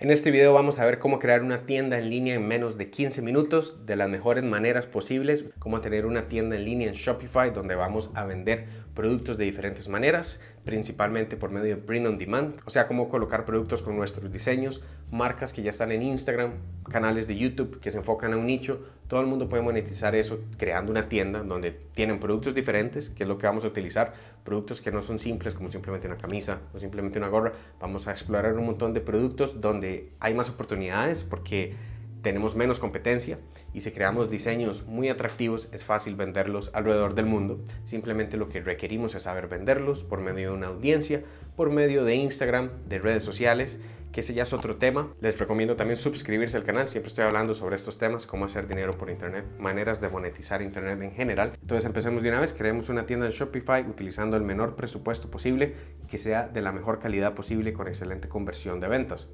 En este video vamos a ver cómo crear una tienda en línea en menos de 15 minutos de las mejores maneras posibles, cómo tener una tienda en línea en Shopify donde vamos a vender productos de diferentes maneras principalmente por medio de print on demand, o sea, cómo colocar productos con nuestros diseños, marcas que ya están en Instagram, canales de YouTube que se enfocan a un nicho, todo el mundo puede monetizar eso creando una tienda donde tienen productos diferentes, que es lo que vamos a utilizar, productos que no son simples como simplemente una camisa o simplemente una gorra, vamos a explorar un montón de productos donde hay más oportunidades porque tenemos menos competencia y si creamos diseños muy atractivos es fácil venderlos alrededor del mundo. Simplemente lo que requerimos es saber venderlos por medio de una audiencia, por medio de Instagram, de redes sociales, que ese ya es otro tema. Les recomiendo también suscribirse al canal, siempre estoy hablando sobre estos temas, cómo hacer dinero por internet, maneras de monetizar internet en general. Entonces empecemos de una vez, creemos una tienda de Shopify utilizando el menor presupuesto posible, que sea de la mejor calidad posible con excelente conversión de ventas.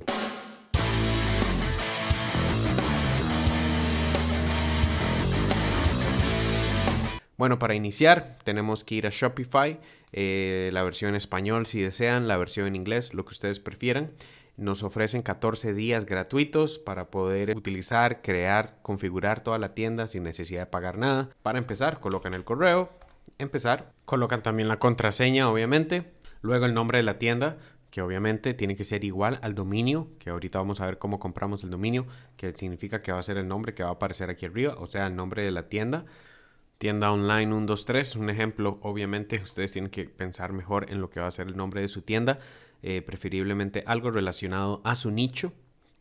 Bueno, para iniciar tenemos que ir a Shopify, eh, la versión en español si desean, la versión en inglés, lo que ustedes prefieran. Nos ofrecen 14 días gratuitos para poder utilizar, crear, configurar toda la tienda sin necesidad de pagar nada. Para empezar, colocan el correo, empezar, colocan también la contraseña, obviamente, luego el nombre de la tienda, que obviamente tiene que ser igual al dominio, que ahorita vamos a ver cómo compramos el dominio, que significa que va a ser el nombre que va a aparecer aquí arriba, o sea, el nombre de la tienda tienda online 123, un ejemplo, obviamente ustedes tienen que pensar mejor en lo que va a ser el nombre de su tienda, eh, preferiblemente algo relacionado a su nicho.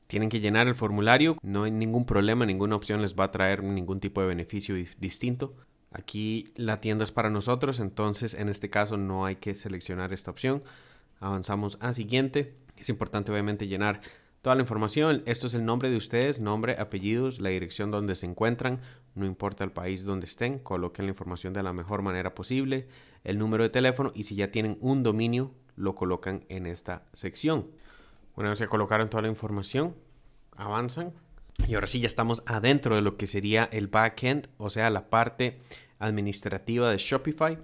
Tienen que llenar el formulario, no hay ningún problema, ninguna opción les va a traer ningún tipo de beneficio distinto. Aquí la tienda es para nosotros, entonces en este caso no hay que seleccionar esta opción. Avanzamos a siguiente. Es importante obviamente llenar toda la información. Esto es el nombre de ustedes, nombre, apellidos, la dirección donde se encuentran, no importa el país donde estén, coloquen la información de la mejor manera posible, el número de teléfono y si ya tienen un dominio, lo colocan en esta sección. Una vez que colocaron toda la información, avanzan. Y ahora sí ya estamos adentro de lo que sería el backend, o sea, la parte administrativa de Shopify.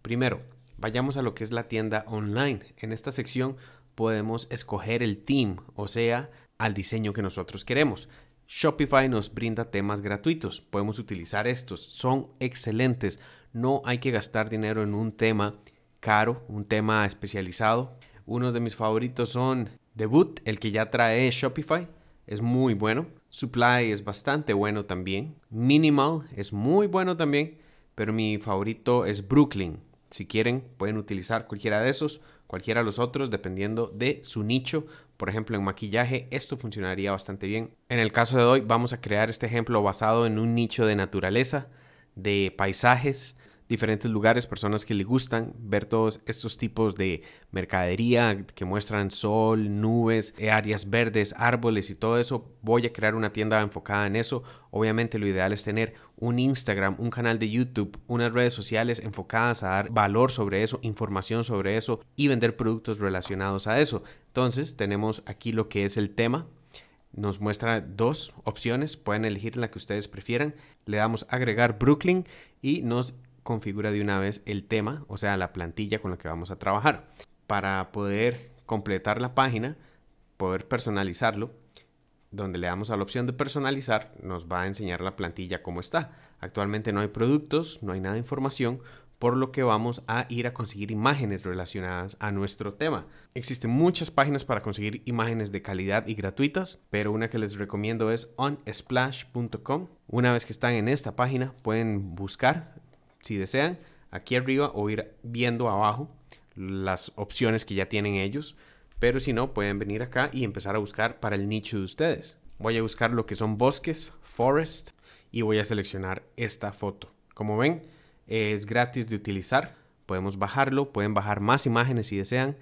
Primero, vayamos a lo que es la tienda online. En esta sección podemos escoger el team, o sea, al diseño que nosotros queremos. Shopify nos brinda temas gratuitos, podemos utilizar estos, son excelentes, no hay que gastar dinero en un tema caro, un tema especializado. Uno de mis favoritos son Boot, el que ya trae Shopify, es muy bueno. Supply es bastante bueno también. Minimal es muy bueno también, pero mi favorito es Brooklyn. Si quieren, pueden utilizar cualquiera de esos, cualquiera de los otros, dependiendo de su nicho. Por ejemplo, en maquillaje esto funcionaría bastante bien. En el caso de hoy vamos a crear este ejemplo basado en un nicho de naturaleza, de paisajes, diferentes lugares, personas que le gustan ver todos estos tipos de mercadería que muestran sol, nubes, eh, áreas verdes, árboles y todo eso. Voy a crear una tienda enfocada en eso. Obviamente lo ideal es tener un Instagram, un canal de YouTube, unas redes sociales enfocadas a dar valor sobre eso, información sobre eso y vender productos relacionados a eso. Entonces tenemos aquí lo que es el tema, nos muestra dos opciones, pueden elegir la que ustedes prefieran. Le damos agregar Brooklyn y nos configura de una vez el tema, o sea, la plantilla con la que vamos a trabajar. Para poder completar la página, poder personalizarlo, donde le damos a la opción de personalizar, nos va a enseñar la plantilla como está. Actualmente no hay productos, no hay nada de información, por lo que vamos a ir a conseguir imágenes relacionadas a nuestro tema. Existen muchas páginas para conseguir imágenes de calidad y gratuitas, pero una que les recomiendo es onsplash.com. Una vez que están en esta página, pueden buscar si desean, aquí arriba o ir viendo abajo las opciones que ya tienen ellos. Pero si no, pueden venir acá y empezar a buscar para el nicho de ustedes. Voy a buscar lo que son bosques, forest, y voy a seleccionar esta foto. Como ven, es gratis de utilizar. Podemos bajarlo, pueden bajar más imágenes si desean.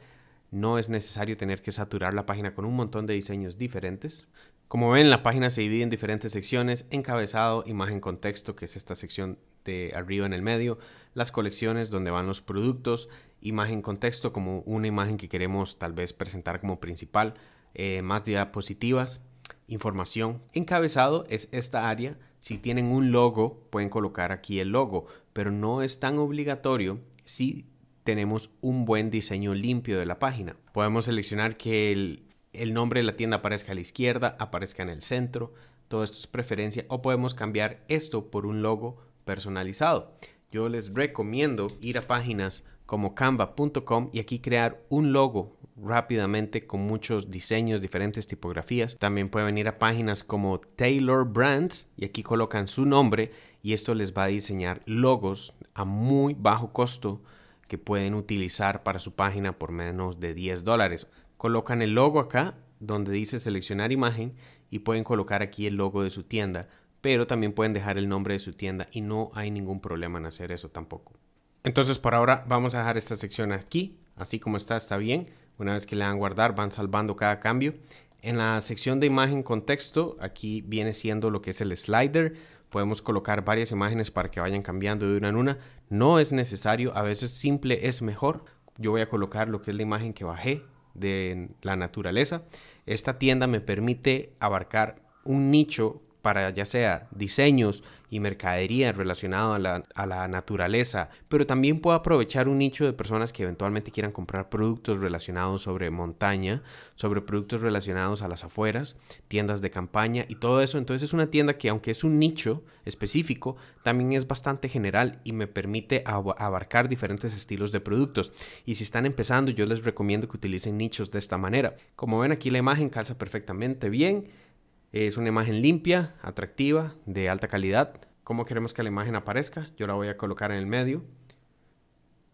No es necesario tener que saturar la página con un montón de diseños diferentes. Como ven, la página se divide en diferentes secciones, encabezado, imagen, contexto, que es esta sección este, arriba en el medio, las colecciones donde van los productos, imagen contexto como una imagen que queremos tal vez presentar como principal, eh, más diapositivas, información. Encabezado es esta área. Si tienen un logo, pueden colocar aquí el logo, pero no es tan obligatorio si tenemos un buen diseño limpio de la página. Podemos seleccionar que el, el nombre de la tienda aparezca a la izquierda, aparezca en el centro, todo esto es preferencia, o podemos cambiar esto por un logo personalizado. Yo les recomiendo ir a páginas como canva.com y aquí crear un logo rápidamente con muchos diseños, diferentes tipografías. También pueden ir a páginas como Taylor Brands y aquí colocan su nombre y esto les va a diseñar logos a muy bajo costo que pueden utilizar para su página por menos de 10 dólares. Colocan el logo acá donde dice seleccionar imagen y pueden colocar aquí el logo de su tienda pero también pueden dejar el nombre de su tienda y no hay ningún problema en hacer eso tampoco. Entonces por ahora vamos a dejar esta sección aquí, así como está, está bien. Una vez que le dan guardar van salvando cada cambio. En la sección de imagen contexto, aquí viene siendo lo que es el slider. Podemos colocar varias imágenes para que vayan cambiando de una en una. No es necesario, a veces simple es mejor. Yo voy a colocar lo que es la imagen que bajé de la naturaleza. Esta tienda me permite abarcar un nicho para ya sea diseños y mercadería relacionado a la, naturaleza, pero también puedo aprovechar un nicho de personas que eventualmente quieran comprar productos relacionados sobre montaña, sobre productos relacionados a las afueras, tiendas de campaña y todo eso. Entonces es una tienda que aunque es un nicho específico, también es bastante general y me permite abarcar diferentes estilos de productos. Y si están empezando, yo les recomiendo que utilicen nichos de esta manera. Como ven aquí la imagen calza perfectamente bien es una imagen limpia, atractiva, de alta calidad. ¿Cómo queremos que la imagen aparezca? Yo la voy a colocar en el medio.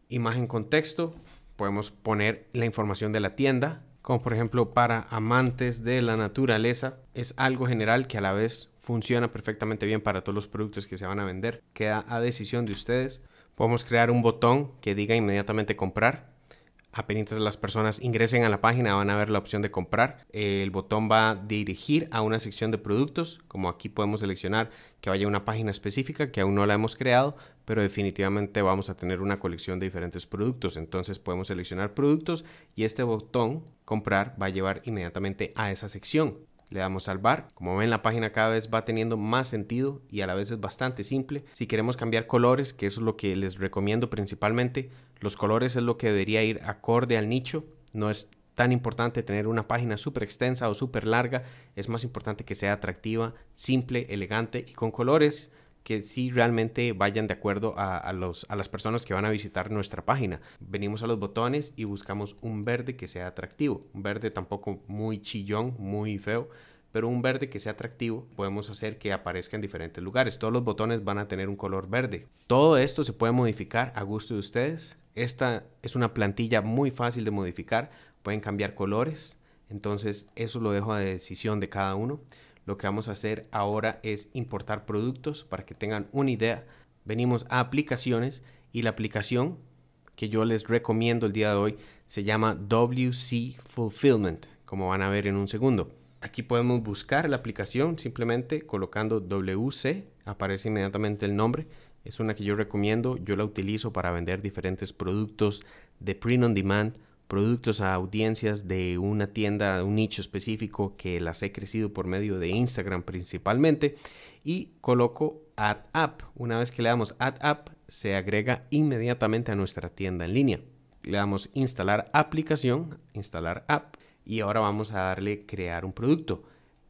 Imagen contexto Podemos poner la información de la tienda, como por ejemplo para amantes de la naturaleza. Es algo general que a la vez funciona perfectamente bien para todos los productos que se van a vender. Queda a decisión de ustedes. Podemos crear un botón que diga inmediatamente comprar Apenas las personas ingresen a la página van a ver la opción de comprar. El botón va a dirigir a una sección de productos, como aquí podemos seleccionar que vaya a una página específica que aún no la hemos creado, pero definitivamente vamos a tener una colección de diferentes productos. Entonces podemos seleccionar productos y este botón comprar va a llevar inmediatamente a esa sección le damos salvar. Como ven la página cada vez va teniendo más sentido y a la vez es bastante simple. Si queremos cambiar colores, que eso es lo que les recomiendo principalmente, los colores es lo que debería ir acorde al nicho. No es tan importante tener una página súper extensa o súper larga, es más importante que sea atractiva, simple, elegante y con colores que sí realmente vayan de acuerdo a, los, a las personas que van a visitar nuestra página. Venimos a los botones y buscamos un verde que sea atractivo. Un verde tampoco muy chillón, muy feo, pero un verde que sea atractivo podemos hacer que aparezca en diferentes lugares. Todos los botones van a tener un color verde. Todo esto se puede modificar a gusto de ustedes. Esta es una plantilla muy fácil de modificar. Pueden cambiar colores. Entonces eso lo dejo a decisión de cada uno. Lo que vamos a hacer ahora es importar productos para que tengan una idea. Venimos a aplicaciones y la aplicación que yo les recomiendo el día de hoy se llama WC Fulfillment, como van a ver en un segundo. Aquí podemos buscar la aplicación simplemente colocando WC, aparece inmediatamente el nombre. Es una que yo recomiendo, yo la utilizo para vender diferentes productos de print on demand productos a audiencias de una tienda, un nicho específico que las he crecido por medio de Instagram principalmente y coloco Add App. Una vez que le damos Add App, se agrega inmediatamente a nuestra tienda en línea. Le damos instalar aplicación, instalar app y ahora vamos a darle crear un producto.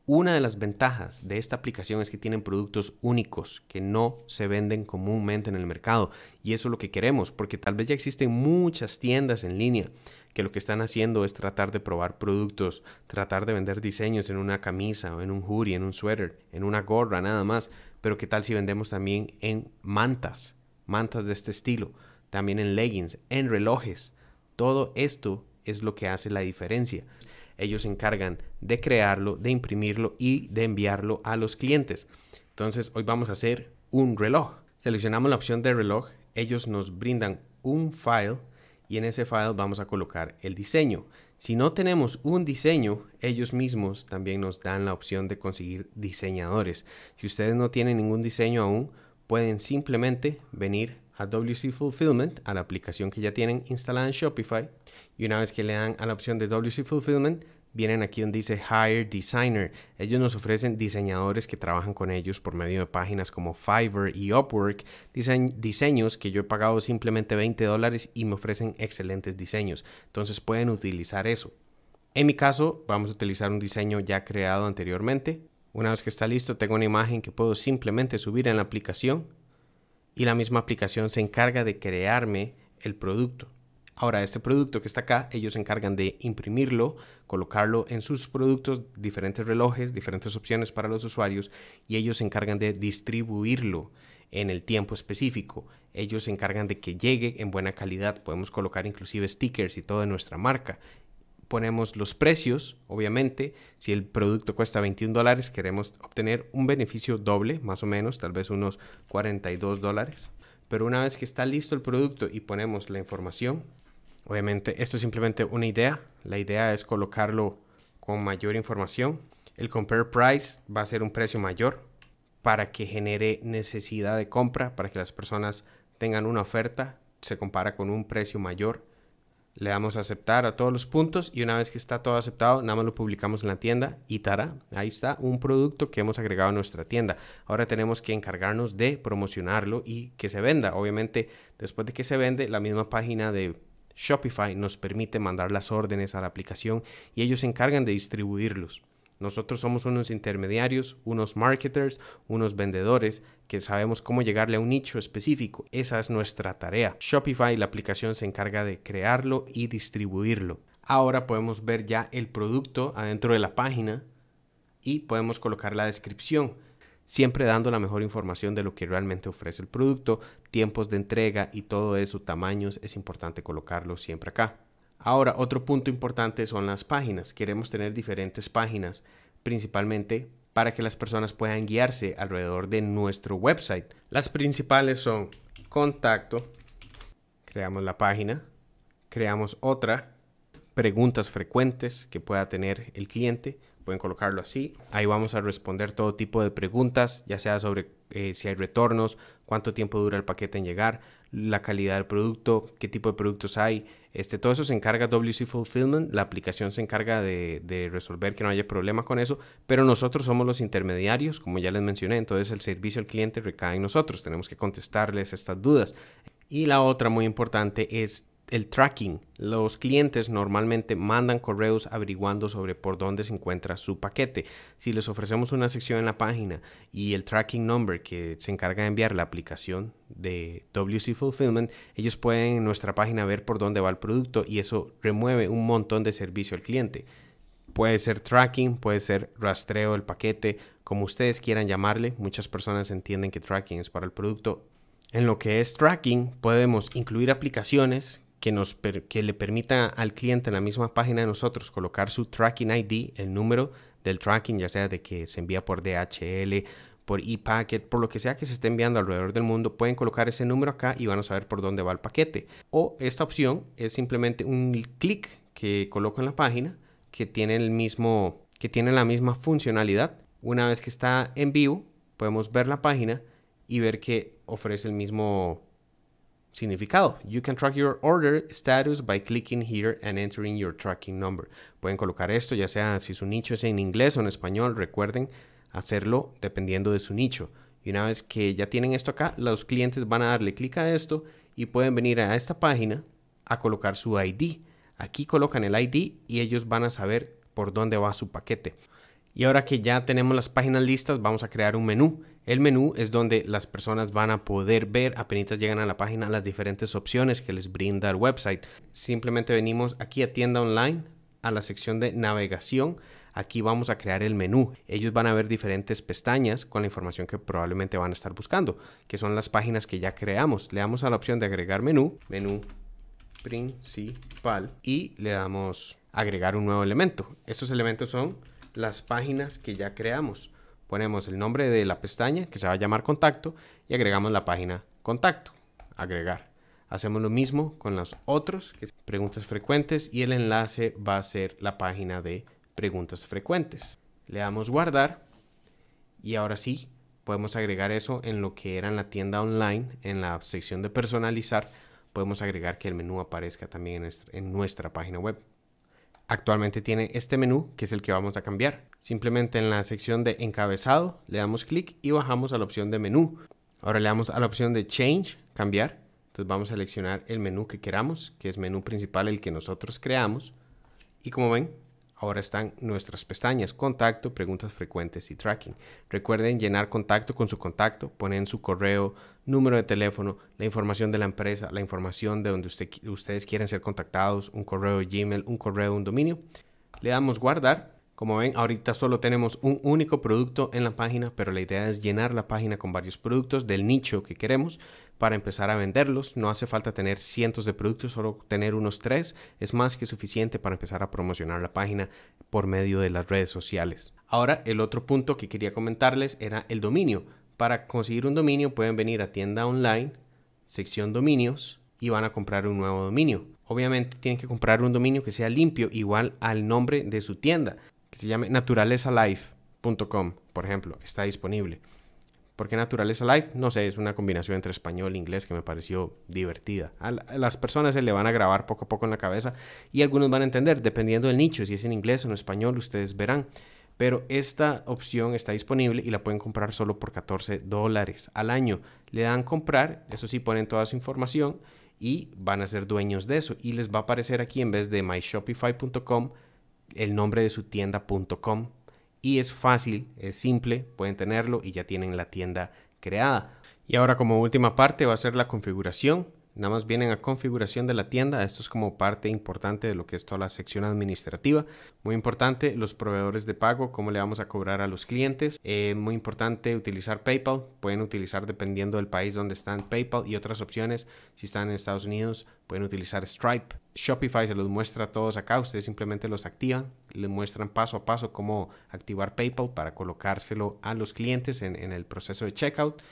Una de las ventajas de esta aplicación es que tienen productos únicos que no se venden comúnmente en el mercado y eso es lo que queremos porque tal vez ya existen muchas tiendas en línea que lo que están haciendo es tratar de probar productos, tratar de vender diseños en una camisa, o en un hoodie, en un suéter, en una gorra, nada más. Pero qué tal si vendemos también en mantas, mantas de este estilo, también en leggings, en relojes. Todo esto es lo que hace la diferencia. Ellos se encargan de crearlo, de imprimirlo y de enviarlo a los clientes. Entonces hoy vamos a hacer un reloj. Seleccionamos la opción de reloj. Ellos nos brindan un file y en ese file vamos a colocar el diseño. Si no tenemos un diseño, ellos mismos también nos dan la opción de conseguir diseñadores. Si ustedes no tienen ningún diseño aún, pueden simplemente venir a WC Fulfillment, a la aplicación que ya tienen instalada en Shopify, y una vez que le dan a la opción de WC Fulfillment, vienen aquí donde dice Hire Designer. Ellos nos ofrecen diseñadores que trabajan con ellos por medio de páginas como Fiverr y Upwork, Dicen diseños que yo he pagado simplemente 20 dólares y me ofrecen excelentes diseños. Entonces pueden utilizar eso. En mi caso, vamos a utilizar un diseño ya creado anteriormente. Una vez que está listo, tengo una imagen que puedo simplemente subir en la aplicación y la misma aplicación se encarga de crearme el producto. Ahora, este producto que está acá, ellos se encargan de imprimirlo, colocarlo en sus productos, diferentes relojes, diferentes opciones para los usuarios, y ellos se encargan de distribuirlo en el tiempo específico. Ellos se encargan de que llegue en buena calidad. Podemos colocar inclusive stickers y toda nuestra marca. Ponemos los precios, obviamente. Si el producto cuesta 21 dólares, queremos obtener un beneficio doble, más o menos, tal vez unos 42 dólares. Pero una vez que está listo el producto y ponemos la información, Obviamente esto es simplemente una idea. La idea es colocarlo con mayor información. El compare price va a ser un precio mayor para que genere necesidad de compra, para que las personas tengan una oferta, se compara con un precio mayor. Le damos a aceptar a todos los puntos y una vez que está todo aceptado, nada más lo publicamos en la tienda y tará, ahí está un producto que hemos agregado a nuestra tienda. Ahora tenemos que encargarnos de promocionarlo y que se venda. Obviamente, después de que se vende, la misma página de Shopify nos permite mandar las órdenes a la aplicación y ellos se encargan de distribuirlos. Nosotros somos unos intermediarios, unos marketers, unos vendedores que sabemos cómo llegarle a un nicho específico. Esa es nuestra tarea. Shopify, la aplicación, se encarga de crearlo y distribuirlo. Ahora podemos ver ya el producto adentro de la página y podemos colocar la descripción siempre dando la mejor información de lo que realmente ofrece el producto, tiempos de entrega y todo eso, tamaños, es importante colocarlo siempre acá. Ahora, otro punto importante son las páginas. Queremos tener diferentes páginas, principalmente para que las personas puedan guiarse alrededor de nuestro website. Las principales son contacto, creamos la página, creamos otra, preguntas frecuentes que pueda tener el cliente, pueden colocarlo así. Ahí vamos a responder todo tipo de preguntas, ya sea sobre eh, si hay retornos, cuánto tiempo dura el paquete en llegar, la calidad del producto, qué tipo de productos hay. Este, todo eso se encarga WC Fulfillment, la aplicación se encarga de, de resolver que no haya problema con eso, pero nosotros somos los intermediarios, como ya les mencioné, entonces el servicio al cliente recae en nosotros, tenemos que contestarles estas dudas. Y la otra muy importante es el tracking. Los clientes normalmente mandan correos averiguando sobre por dónde se encuentra su paquete. Si les ofrecemos una sección en la página y el tracking number que se encarga de enviar la aplicación de WC Fulfillment, ellos pueden en nuestra página ver por dónde va el producto y eso remueve un montón de servicio al cliente. Puede ser tracking, puede ser rastreo del paquete, como ustedes quieran llamarle. Muchas personas entienden que tracking es para el producto. En lo que es tracking, podemos incluir aplicaciones que, nos le permita al cliente en la misma página de nosotros colocar su tracking ID, el número del tracking, ya sea de que se envía por DHL, por ePacket, por lo que sea que se esté enviando alrededor del mundo, pueden colocar ese número acá y van a saber por dónde va el paquete. O esta opción es simplemente un clic que coloco en la página que tiene el mismo que tiene la misma funcionalidad. Una vez que está en vivo, podemos ver la página y ver que ofrece el mismo Significado, you can track your order status by clicking here and entering your tracking number. Pueden colocar esto, ya sea si su nicho es en inglés o en español, recuerden hacerlo dependiendo de su nicho. Y una vez que ya tienen esto acá, los clientes van a darle clic a esto y pueden venir a esta página a colocar su ID. Aquí colocan el ID y ellos van a saber por dónde va su paquete. Y ahora que ya tenemos las páginas listas, vamos a crear un menú. El menú es donde las personas van a poder ver, apenas llegan a la página, las diferentes opciones que les brinda el website. Simplemente venimos aquí a tienda online, a la sección de navegación. Aquí vamos a crear el menú. Ellos van a ver diferentes pestañas con la información que probablemente van a estar buscando, que son las páginas que ya creamos. Le damos a la opción de agregar menú, menú principal y le damos agregar un nuevo elemento. Estos elementos son las páginas que ya creamos. Ponemos el nombre de la pestaña, que se va a llamar contacto, y agregamos la página contacto, agregar. Hacemos lo mismo con los otros, preguntas frecuentes, y el enlace va a ser la página de preguntas frecuentes. Le damos guardar, y ahora sí, podemos agregar eso en lo que era en la tienda online, en la sección de personalizar, podemos agregar que el menú aparezca también en nuestra página web actualmente tiene este menú que es el que vamos a cambiar. Simplemente en la sección de encabezado le damos clic y bajamos a la opción de menú. Ahora le damos a la opción de change, cambiar. Entonces vamos a seleccionar el menú que queramos, que es menú principal el que nosotros creamos. Y como ven, Ahora están nuestras pestañas Contacto, Preguntas Frecuentes y Tracking. Recuerden llenar contacto con su contacto, ponen su correo, número de teléfono, la información de la empresa, la información de donde ustedes quieren ser contactados, un correo Gmail, un correo, un dominio. Le damos guardar como ven, ahorita solo tenemos un único producto en la página, pero la idea es llenar la página con varios productos del nicho que queremos para empezar a venderlos. No hace falta tener cientos de productos, solo tener unos tres es más que suficiente para empezar a promocionar la página por medio de las redes sociales. Ahora, el otro punto que quería comentarles era el dominio. Para conseguir un dominio pueden venir a tienda online, sección dominios y van a comprar un nuevo dominio. Obviamente tienen que comprar un dominio que sea limpio igual al nombre de su tienda se llame naturalezalife.com, por ejemplo, está disponible. ¿Por qué Naturaleza Life? No sé, es una combinación entre español e inglés que me pareció divertida. A, las personas se le van a grabar poco a poco en la cabeza y algunos van a entender, dependiendo del nicho, si es en inglés o en español, ustedes verán. Pero esta opción está disponible y la pueden comprar solo por 14 dólares al año. Le dan comprar, eso sí, ponen toda su información y van a ser dueños de eso. Y les va a aparecer aquí en vez de myshopify.com el nombre de su tienda.com. Y es fácil, es simple, pueden tenerlo y ya tienen la tienda creada. Y ahora como última parte va a ser la configuración. Nada más vienen a configuración de la tienda. Esto es como parte importante de lo que es toda la sección administrativa. Muy importante, los proveedores de pago, cómo le vamos a cobrar a los clientes. Eh, muy importante utilizar PayPal. Pueden utilizar dependiendo del país donde están PayPal y otras opciones. Si están en Estados Unidos, pueden utilizar Stripe. Shopify se los muestra todos acá. Ustedes simplemente los activan. Les muestran paso a paso cómo activar PayPal para colocárselo a los clientes en, en el proceso de checkout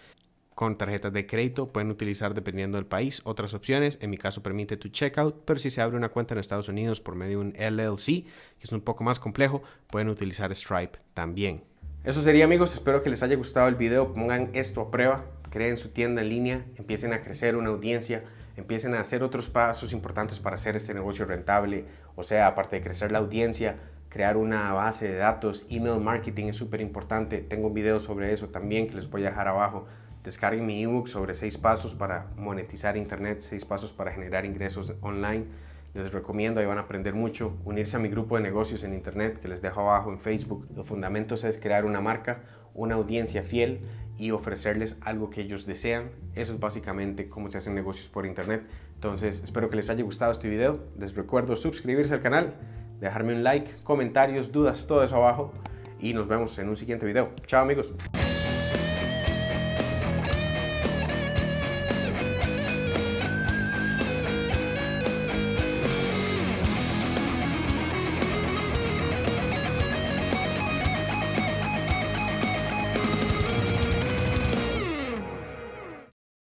con tarjetas de crédito pueden utilizar dependiendo del país otras opciones. En mi caso permite tu checkout, pero si se abre una cuenta en Estados Unidos por medio de un LLC, que es un poco más complejo, pueden utilizar Stripe también. Eso sería amigos, espero que les haya gustado el video, pongan esto a prueba, creen su tienda en línea, empiecen a crecer una audiencia, empiecen a hacer otros pasos importantes para hacer este negocio rentable, o sea, aparte de crecer la audiencia, crear una base de datos, email marketing es súper importante, tengo un video sobre eso también que les voy a dejar abajo. Descarguen mi ebook sobre seis pasos para monetizar Internet, seis pasos para generar ingresos online. Les recomiendo, ahí van a aprender mucho. Unirse a mi grupo de negocios en Internet que les dejo abajo en Facebook. Los fundamentos es crear una marca, una audiencia fiel y ofrecerles algo que ellos desean. Eso es básicamente cómo se hacen negocios por Internet. Entonces, espero que les haya gustado este video. Les recuerdo suscribirse al canal, dejarme un like, comentarios, dudas, todo eso abajo. Y nos vemos en un siguiente video. Chao amigos.